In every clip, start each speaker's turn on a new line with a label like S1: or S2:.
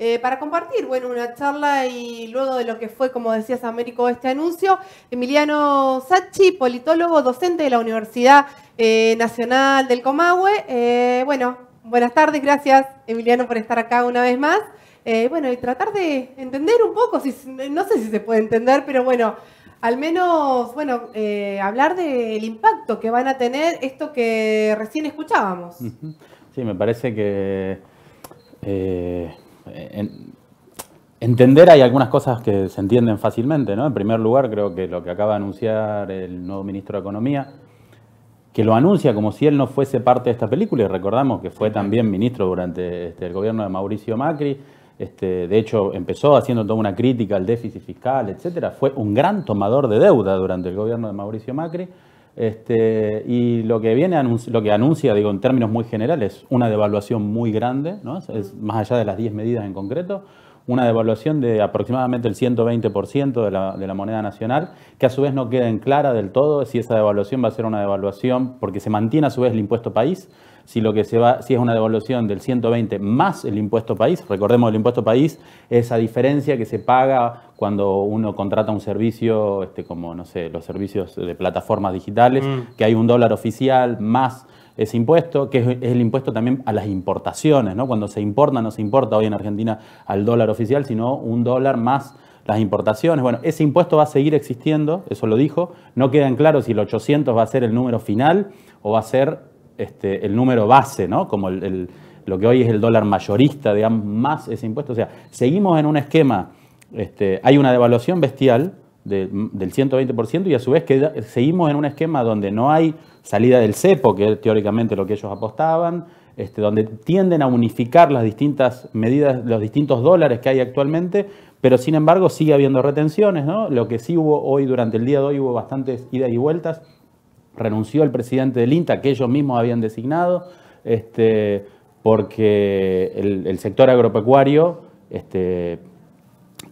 S1: Eh, para compartir, bueno, una charla y luego de lo que fue, como decías, Américo, este anuncio, Emiliano Sachi, politólogo, docente de la Universidad eh, Nacional del Comahue. Eh, bueno, buenas tardes, gracias Emiliano por estar acá una vez más. bueno, y tratar de entender un poco, si, no sé si se puede entender, pero bueno, al menos, bueno, hablar del impacto que van a tener esto que recién escuchábamos.
S2: Sí, me parece que en, entender hay algunas cosas que se entienden fácilmente, ¿no? En primer lugar, creo que lo que acaba de anunciar el nuevo ministro de Economía, que lo anuncia como si él no fuese parte de esta película, y recordamos que fue también ministro durante este, el gobierno de Mauricio Macri, este, de hecho empezó haciendo toda una crítica al déficit fiscal, etcétera, fue un gran tomador de deuda durante el gobierno de Mauricio Macri, este, y lo que viene, lo que anuncia, digo, en términos muy generales, una devaluación muy grande, ¿no? es, más allá de las 10 medidas en concreto, una devaluación de aproximadamente el 120% de la, de la moneda nacional, que a su vez no queda en clara del todo si esa devaluación va a ser una devaluación, porque se mantiene a su vez el impuesto país, si lo que si es una devaluación del 120 más el impuesto país, recordemos el impuesto país, esa diferencia que se paga cuando uno contrata un servicio, este, como no sé, los servicios de plataformas digitales, mm. que hay un dólar oficial más ese impuesto, que es el impuesto también a las importaciones, ¿no? Cuando se importa, no se importa hoy en Argentina al dólar oficial, sino un dólar más las importaciones. Bueno, ese impuesto va a seguir existiendo, eso lo dijo. No queda en claro si el 800 va a ser el número final o va a ser este, el número base, ¿no? Como lo que hoy es el dólar mayorista, digamos, más ese impuesto. O sea, seguimos en un esquema, este, hay una devaluación bestial, del 120% y a su vez que seguimos en un esquema donde no hay salida del cepo, que es teóricamente lo que ellos apostaban, este, donde tienden a unificar las distintas medidas, los distintos dólares que hay actualmente, pero sin embargo sigue habiendo retenciones, ¿no? Lo que sí hubo hoy, durante el día de hoy, hubo bastantes idas y vueltas. Renunció el presidente del INTA, que ellos mismos habían designado, este, porque el, sector agropecuario este,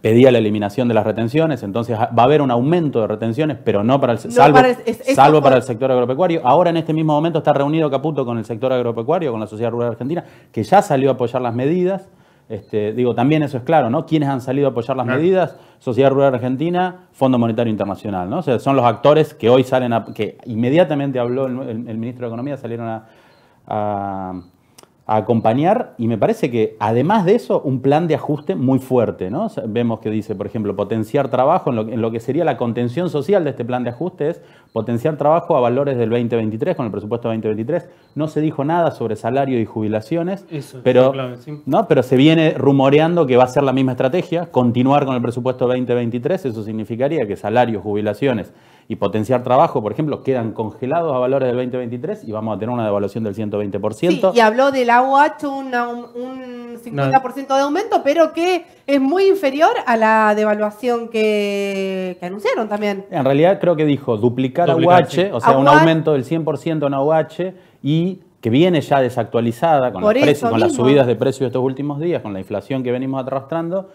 S2: pedía la eliminación de las retenciones, entonces va a haber un aumento de retenciones, pero no para el, salvo, para sector agropecuario. Ahora en este mismo momento está reunido Caputo con el sector agropecuario, con la sociedad rural argentina, que ya salió a apoyar las medidas. Este, digo, también eso es claro, ¿no? ¿Quiénes han salido a apoyar las medidas? Sociedad Rural Argentina, Fondo Monetario Internacional, ¿no? O sea, son los actores que hoy salen a, que inmediatamente habló el, ministro de Economía, salieron a acompañar y me parece que además de eso un plan de ajuste muy fuerte. ¿no? vemos que dice, por ejemplo, potenciar trabajo, en lo, que sería la contención social de este plan de ajuste es potenciar trabajo a valores del 2023, con el presupuesto 2023. No se dijo nada sobre salario y jubilaciones, pero, ¿no? pero se viene rumoreando que va a ser la misma estrategia, continuar con el presupuesto 2023, eso significaría que salarios jubilaciones y potenciar trabajo, por ejemplo, quedan congelados a valores del 2023 y vamos a tener una devaluación del 120%. Sí, y habló
S1: de la AUH un, 50% de aumento, pero que es muy inferior a la devaluación que, anunciaron también.
S2: En realidad creo que dijo duplicar, AUH, o sea, un aumento del 100% en AUH y que viene ya desactualizada con con las subidas de precios de estos últimos días, con la inflación que venimos arrastrando,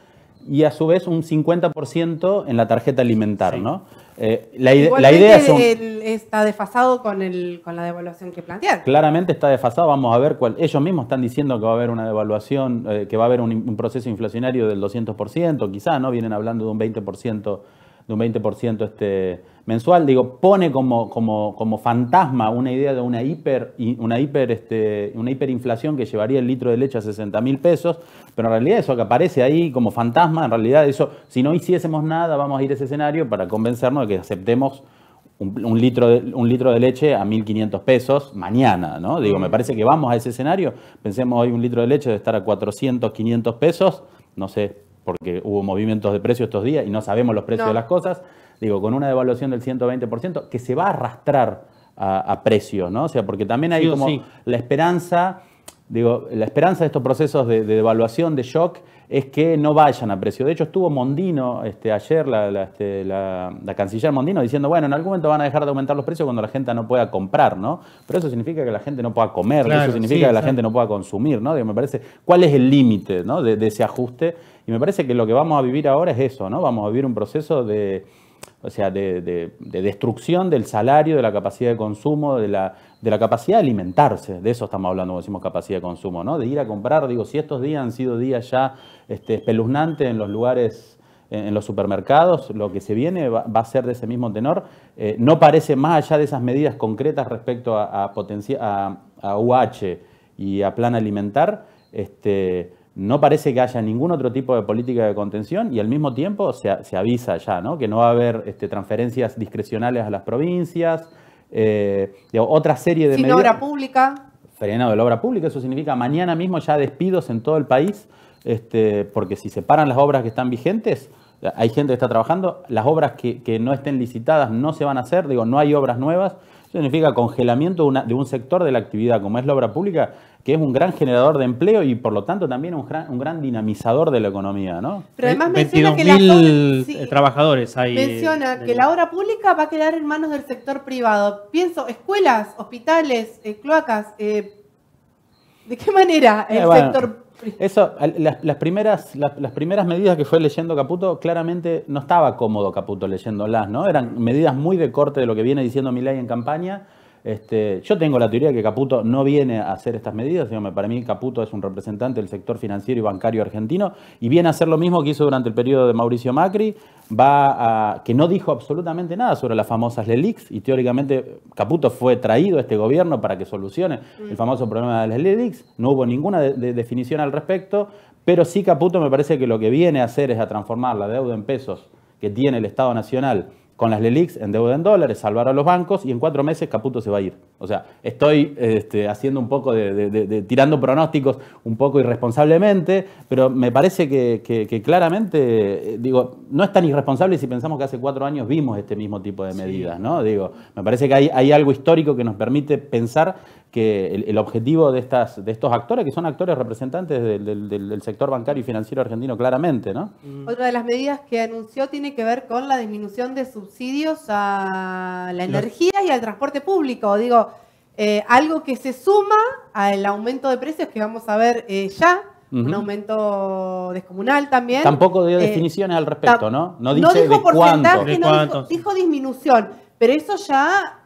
S2: y a su vez un 50% en la tarjeta alimentar, ¿no? Eh, la, idea
S1: está desfasado con, el, con la devaluación que plantean.
S2: Claramente está desfasado, vamos a ver cuál. Ellos mismos están diciendo que va a haber una devaluación, eh, que va a haber un, proceso inflacionario del 200%, quizás, ¿no? Vienen hablando de un 20% de un 20% este mensual, digo, pone como, como, como, fantasma una idea de una hiper, una hiper, este, una hiperinflación que llevaría el litro de leche a 60 mil pesos, pero en realidad eso que aparece ahí como fantasma, en realidad eso, si no hiciésemos nada, vamos a ir a ese escenario para convencernos de que aceptemos un, litro, de, un litro de leche a 1.500 pesos mañana, ¿no? Digo, me mm. parece que vamos a ese escenario, pensemos hoy un litro de leche de estar a 400, 500 pesos, no sé, porque hubo movimientos de precios estos días y no sabemos los precios de las cosas, digo, con una devaluación del 120% que se va a arrastrar a, a precios, ¿no? O sea, porque también hay como la esperanza Digo, la esperanza de estos procesos de, devaluación, de shock, es que no vayan a precio. De hecho, estuvo Mondino este, ayer, este, la, canciller Mondino, diciendo, bueno, en algún momento van a dejar de aumentar los precios cuando la gente no pueda comprar, ¿no? Pero eso significa que la gente no pueda comer, eso significa que la gente no pueda consumir, ¿no? me parece, ¿cuál es el límite ¿no? de, ese ajuste? Y me parece que lo que vamos a vivir ahora es eso, ¿no? Vamos a vivir un proceso de, o sea, de, de, destrucción del salario, de la capacidad de consumo, de la de la capacidad de alimentarse, de eso estamos hablando cuando decimos capacidad de consumo, ¿no? De ir a comprar, digo, si estos días han sido días ya este, espeluznantes en los lugares, en, los supermercados, lo que se viene va, a ser de ese mismo tenor. Eh, no parece más allá de esas medidas concretas respecto a, a, a, UH y a plan alimentar, este, no parece que haya ningún otro tipo de política de contención y al mismo tiempo se, se avisa ya, ¿no? Que no va a haber este, transferencias discrecionales a las provincias eh, otra serie de... Sin obra pública. Frenado de la obra pública, eso significa mañana mismo ya despidos en todo el país, este, porque si se paran las obras que están vigentes, hay gente que está trabajando, las obras que, que no estén licitadas no se van a hacer, digo, no hay obras nuevas, significa congelamiento de un sector de la actividad como es la obra pública, que es un gran generador de empleo y por lo tanto también un gran, un gran dinamizador de la economía, ¿no? Pero además menciona que eh, trabajadores hay. Menciona eh, que
S1: la obra pública va a quedar en manos del sector privado. Pienso, escuelas, hospitales, eh, cloacas, ¿de qué manera el sector privado?
S2: Eso, las, primeras, las, primeras medidas que fue leyendo Caputo, claramente no estaba cómodo Caputo leyéndolas, ¿no? Eran medidas muy de corte de lo que viene diciendo Milay en campaña este, yo tengo la teoría que Caputo no viene a hacer estas medidas, para mí Caputo es un representante del sector financiero y bancario argentino y viene a hacer lo mismo que hizo durante el periodo de Mauricio Macri, va que no dijo absolutamente nada sobre las famosas LELIX y teóricamente Caputo fue traído a este gobierno para que solucione mm. el famoso problema de las LELIX, no hubo ninguna definición al respecto, pero sí Caputo me parece que lo que viene a hacer es a transformar la deuda en pesos que tiene el Estado Nacional con las LELIX en deuda en dólares, salvar a los bancos y en cuatro meses Caputo se va a ir. O sea, estoy este, haciendo un poco de, tirando pronósticos un poco irresponsablemente, pero me parece que, claramente, eh, digo, no es tan irresponsable si pensamos que hace cuatro años vimos este mismo tipo de medidas, ¿no? Digo, me parece que hay algo histórico que nos permite pensar que el, objetivo de, estas, de estos actores, que son actores representantes del, del, sector bancario y financiero argentino claramente, ¿no?
S1: Mm. Otra de las medidas que anunció tiene que ver con la disminución de subsidios a la energía y al transporte público. Digo, eh, algo que se suma al aumento de precios que vamos a ver eh, ya, un aumento descomunal también. Tampoco dio eh, definiciones
S2: al respecto, ¿no? No, dice dijo de porcentaje, cuánto. dijo,
S1: disminución, pero eso ya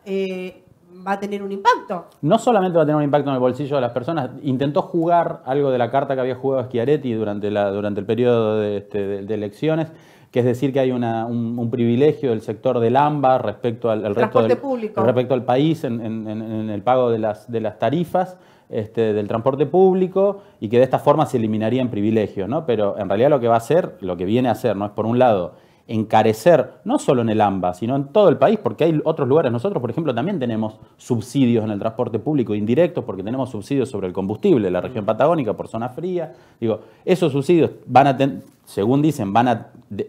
S1: va a tener un impacto.
S2: No solamente va a tener un impacto en el bolsillo de las personas, intentó jugar algo de la carta que había jugado Schiaretti durante, durante el periodo este, de, elecciones, que es decir que hay un, privilegio del sector del AMBA respecto al, resto del, respecto al país en, el pago de las, de las tarifas. Este, del transporte público y que de esta forma se eliminarían privilegios, ¿no? Pero en realidad lo que va a hacer, lo que viene a hacer, ¿no? Es por un lado encarecer, no solo en el AMBA, sino en todo el país, porque hay otros lugares. Nosotros, por ejemplo, también tenemos subsidios en el transporte público indirecto, porque tenemos subsidios sobre el combustible, la región mm. patagónica, por zona fría. Digo, esos subsidios van a, según dicen, van a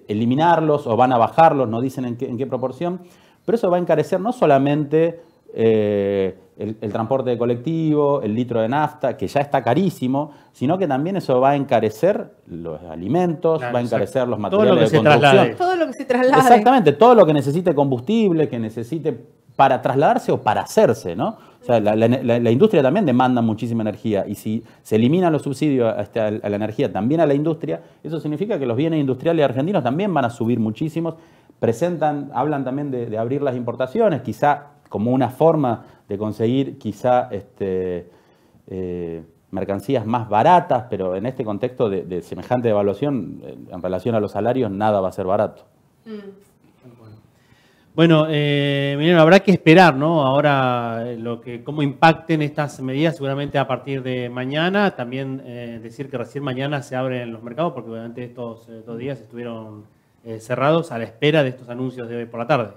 S2: eliminarlos o van a bajarlos, no dicen en qué proporción, pero eso va a encarecer no solamente eh, el, transporte colectivo, el litro de nafta, que ya está carísimo, sino que también eso va a encarecer los alimentos, va a encarecer los materiales de construcción. Todo
S1: lo que se traslade. Exactamente,
S2: todo lo que necesite combustible, que necesite para trasladarse o para hacerse, ¿no? O sea, la, industria también demanda muchísima energía y si se eliminan los subsidios este, a, la energía, también a la industria, eso significa que los bienes industriales argentinos también van a subir muchísimos. Presentan, hablan también de, de abrir las importaciones, quizá como una forma de conseguir quizá este, eh, mercancías más baratas, pero en este contexto de, semejante devaluación, eh, en relación a los salarios, nada va a ser barato. Mm. Bueno, eh, habrá que esperar, ¿no? Ahora, eh, lo que, cómo impacten estas medidas, seguramente a partir de mañana. También decir que recién mañana se abren los mercados, porque durante estos dos días estuvieron cerrados a la espera de estos anuncios de hoy por la tarde.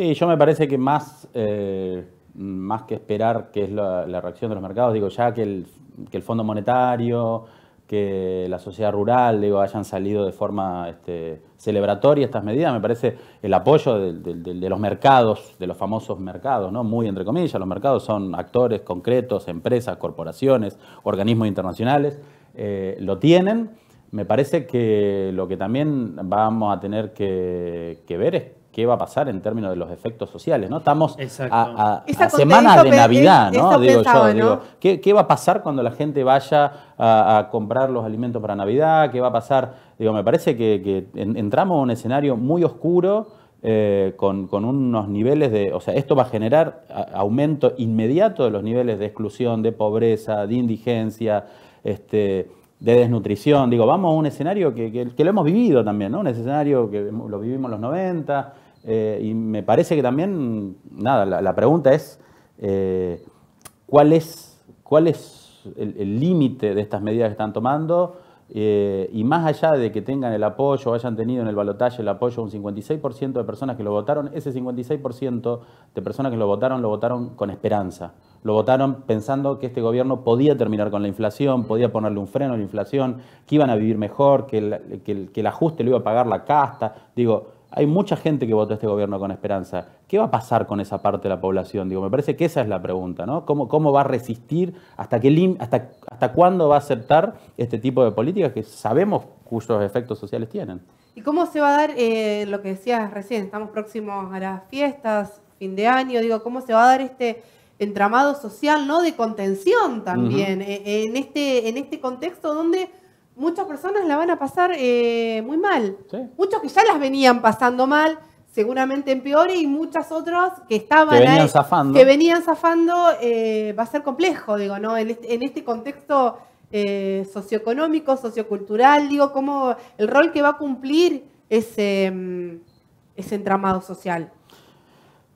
S2: Sí, yo me parece que más, eh, más que esperar qué es la, reacción de los mercados, digo, ya que el, el, Fondo Monetario, que la sociedad rural, digo, hayan salido de forma este, celebratoria estas medidas, me parece el apoyo de, los mercados, de los famosos mercados, ¿no? Muy entre comillas, los mercados son actores concretos, empresas, corporaciones, organismos internacionales, eh, lo tienen. Me parece que lo que también vamos a tener que ver es qué va a pasar en términos de los efectos sociales, ¿no? Estamos a, a, de Navidad, ¿no? Digo yo, ¿qué, va a pasar cuando la gente vaya a, comprar los alimentos para Navidad? ¿Qué va a pasar? Digo, me parece que, que entramos a un escenario muy oscuro. Eh, con, unos niveles de, o sea, esto va a generar aumento inmediato de los niveles de exclusión, de pobreza, de indigencia, este, de desnutrición. Digo, vamos a un escenario que, lo hemos vivido también, ¿no? Un escenario que lo vivimos en los 90, eh, y me parece que también, nada, la, pregunta es, eh, ¿cuál es, cuál es el límite de estas medidas que están tomando? Eh, y más allá de que tengan el apoyo hayan tenido en el balotaje el apoyo de un 56% de personas que lo votaron, ese 56% de personas que lo votaron lo votaron con esperanza. Lo votaron pensando que este gobierno podía terminar con la inflación, podía ponerle un freno a la inflación, que iban a vivir mejor, que el, que el, que el ajuste lo iba a pagar la casta. Digo, hay mucha gente que votó este gobierno con esperanza. ¿Qué va a pasar con esa parte de la población? Digo, me parece que esa es la pregunta, ¿no? ¿Cómo, cómo va a resistir? ¿Hasta, qué hasta, ¿Hasta cuándo va a aceptar este tipo de políticas que sabemos cuyos efectos sociales tienen?
S1: ¿Y cómo se va a dar eh, lo que decías recién? Estamos próximos a las fiestas, fin de año, digo, ¿cómo se va a dar este entramado social, ¿no? De contención también, eh, en, este, en este contexto donde muchas personas la van a pasar eh, muy mal. Sí. Muchos que ya las venían pasando mal, seguramente en peor, y muchas otras que estaban que venían zafando, que venían zafando eh, va a ser complejo, digo, ¿no? En este, este contexto eh, socioeconómico, sociocultural, digo, cómo el rol que va a cumplir ese mm, entramado social.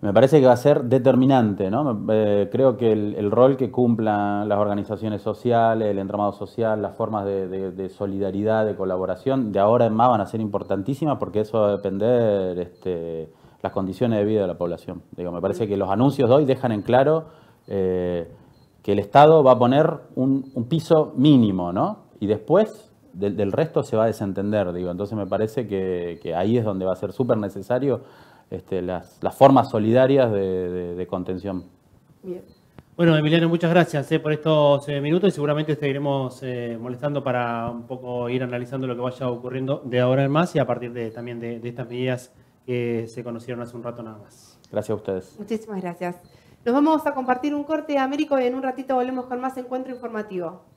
S2: Me parece que va a ser determinante, ¿no? Eh, creo que el, rol que cumplan las organizaciones sociales, el entramado social, las formas de, solidaridad, de colaboración, de ahora en más van a ser importantísimas porque eso va a depender este, las condiciones de vida de la población. Digo, me parece que los anuncios de hoy dejan en claro eh, que el Estado va a poner un, piso mínimo, ¿no? Y después del, resto se va a desentender, digo. Entonces me parece que, que ahí es donde va a ser súper necesario este, las, formas solidarias de, contención. Bien. Bueno, Emiliano, muchas gracias eh, por estos eh, minutos y seguramente seguiremos eh, molestando para un poco ir analizando lo que vaya ocurriendo de ahora en más y a partir también de, de estas medidas que se conocieron hace un rato nada más. Gracias a ustedes.
S1: Muchísimas gracias. Nos vamos a compartir un corte, Américo, y en un ratito volvemos con más encuentro informativo.